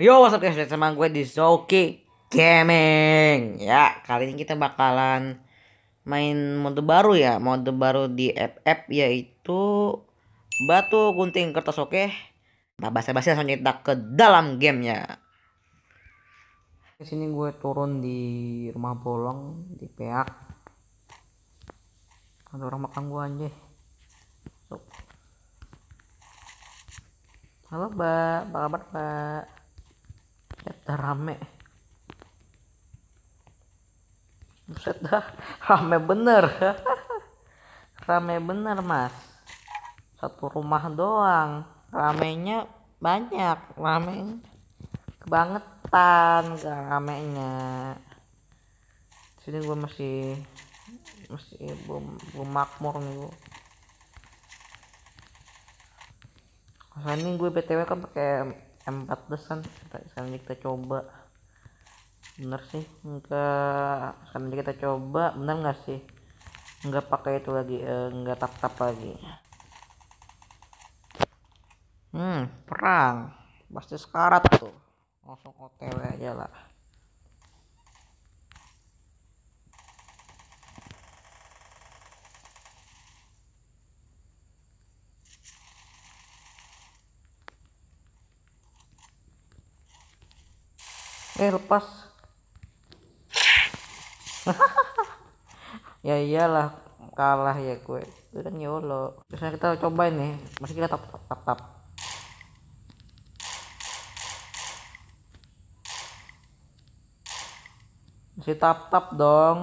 Yo, what's up guys, sama gue di Zoki Gaming Ya, kali ini kita bakalan main mode baru ya Mode baru di FF yaitu Batu gunting kertas, oke okay? Nah, basa-basi langsung kita ke dalam gamenya Di sini gue turun di rumah bolong, di peak Ada orang makan gue anjir Halo mbak, apa kabar mbak? rame Buset dah rame bener rame bener mas satu rumah doang ramenya banyak rame kebangetan gak ramenya sini gue masih masih belum belum makmur nih gue Masa ini gue btw kan pakai M14 kan sekarang kita coba bener sih enggak sekarang kita coba bener enggak sih enggak pakai itu lagi enggak eh, tap tap lagi hmm perang pasti sekarat tuh langsung otw aja lah eh lepas ya iyalah kalah ya gue itu kan yolo terus kita cobain nih masih kita tap tap tap, tap. masih tap tap dong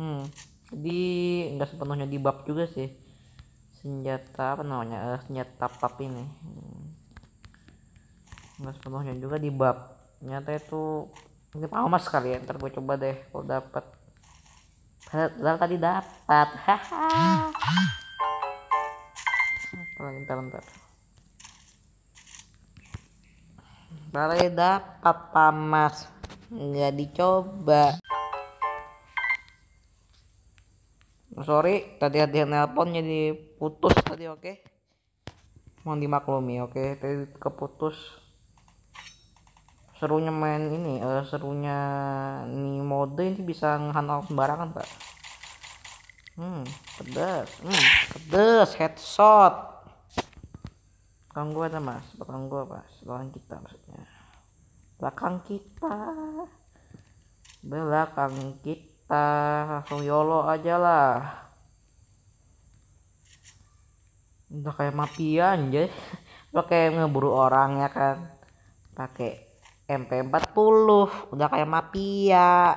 hmm jadi nggak sepenuhnya di bab juga sih senjata apa namanya uh, senjata pap ini hmm. nggak sepenuhnya juga di bab nyata itu ini mas kali ya ntar gue coba deh kalau dapat padahal tadi dapat haha ntar ntar Tadi ya dapat pamas nggak dicoba sorry tadi ada yang nelpon jadi putus tadi oke okay? mohon dimaklumi oke okay? tadi keputus serunya main ini uh, serunya ini mode ini bisa ngehandle sembarangan pak hmm pedas hmm pedas headshot belakang gua ada mas belakang gua mas belakang kita maksudnya belakang kita belakang kita tak langsung yolo aja lah udah kayak mafia aja pakai kayak ngeburu orang ya kan pakai MP40 udah kayak mafia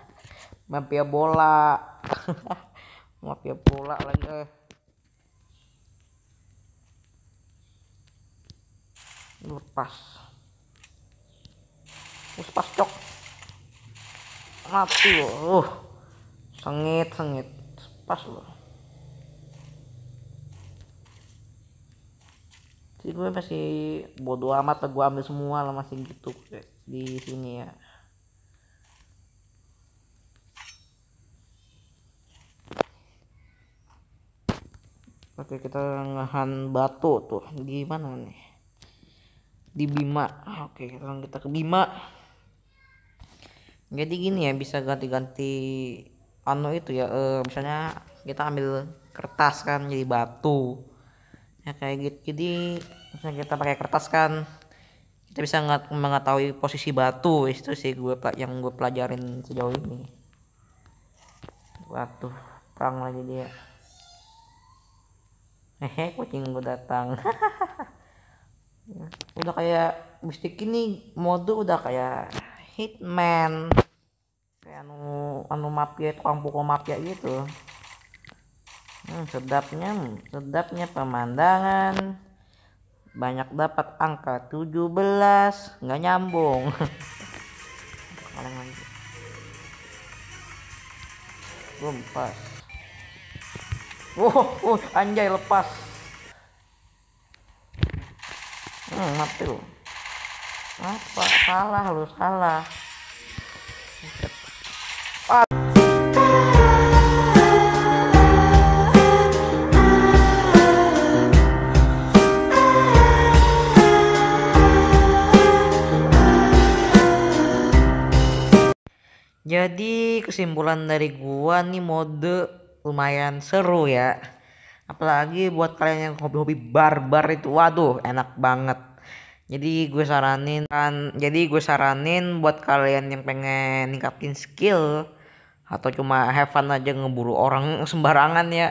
mafia bola mafia bola lagi eh lepas lepas cok mati loh uh, sengit sengit pas loh Si gue masih bodoh amat lah gue ambil semua lah masih gitu di sini ya Oke kita ngahan batu tuh gimana nih di Bima oke sekarang kita ke Bima jadi gini ya bisa ganti-ganti anu itu ya eh, misalnya kita ambil kertas kan jadi batu ya kayak gitu jadi misalnya kita pakai kertas kan kita bisa mengetahui posisi batu itu sih gue yang gue pelajarin sejauh ini batu perang lagi dia hehe kucing gue datang ya, udah kayak mistik ini mode udah kayak hitman kayak anu anu mafia tukang pukul mafia gitu hmm, sedapnya sedapnya pemandangan banyak dapat angka 17 nggak nyambung gue lepas oh, uh, anjay lepas hmm, mati loh apa salah lu salah Jadi kesimpulan dari gua nih mode lumayan seru ya. Apalagi buat kalian yang hobi-hobi barbar itu waduh enak banget jadi gue saranin kan jadi gue saranin buat kalian yang pengen ningkatin skill atau cuma have fun aja ngeburu orang sembarangan ya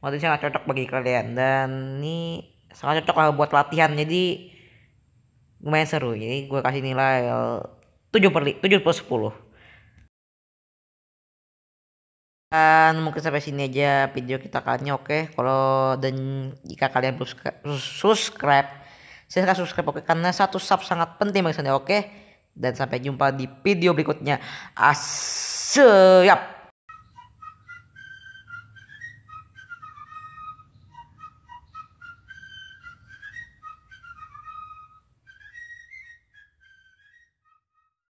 waktu sangat cocok bagi kalian dan ini sangat cocok lah buat latihan jadi lumayan seru jadi gue kasih nilai 7 per 7 per 10 dan mungkin sampai sini aja video kita kali ini oke okay? kalau dan jika kalian belum subscribe silahkan subscribe oke karena satu sub sangat penting bagi saya oke dan sampai jumpa di video berikutnya asyap